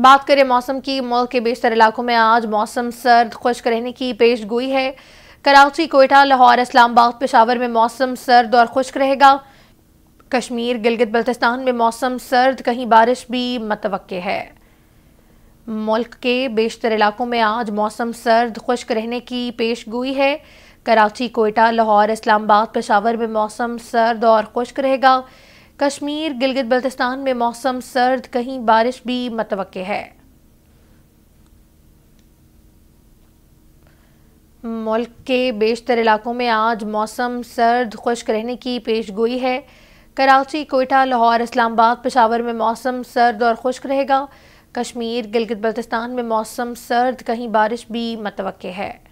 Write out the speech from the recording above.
बात करें मौसम की मुल्क के बेशतर इलाकों में आज मौसम सर्द खुश्क रहने की पेश गोई है कराची कोयटा लाहौर इस्लामाबाद पेशावर में मौसम सर्द और खुश्क रहेगा कश्मीर गिलगित बल्तिस्तान में मौसम सर्द कहीं बारिश भी मतव है मुल्क के बेशतर इलाकों में आज मौसम सर्द खुश्क रहने की पेश गोई है कराची कोयटा लाहौर इस्लामाबाद पेशावर में मौसम सर्द और खुश्क रहेगा कश्मीर गिलगित बल्तिस्तान में मौसम सर्द कहीं बारिश भी मतव है मुल्क के बेशतर इलाकों में आज मौसम सर्द खुश्क रहने की पेश गोई है कराची कोयटा लाहौर इस्लामाबाद पेशावर में मौसम सर्द और खुश्क रहेगा कश्मीर गिलगित बल्तिस्तान में मौसम सर्द कहीं बारिश भी मतव है